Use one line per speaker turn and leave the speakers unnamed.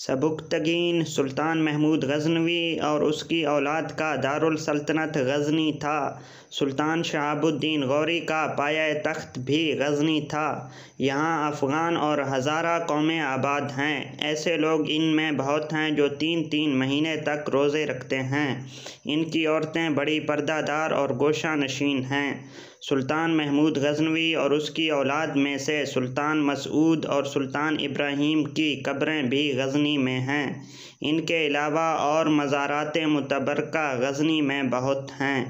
सबुक्तगीन सुल्तान महमूद गजनवी और उसकी औलाद का सल्तनत गजनी था सुल्तान शहाबुद्दीन गौरी का पाया तख्त भी गजनी था यहाँ अफ़गान और हज़ारा कौमें आबाद हैं ऐसे लोग इनमें बहुत हैं जो तीन तीन महीने तक रोज़े रखते हैं इनकी औरतें बड़ी पर्दादार और गोशा नशीन हैं सुल्तान महमूद गजनवी और उसकी औलाद में से सुल्तान मसूद और सुल्तान इब्राहिम की कब्रें भी गजनी में हैं इनके अलावा और मज़ारात मुतबरक़ा गजनी में बहुत हैं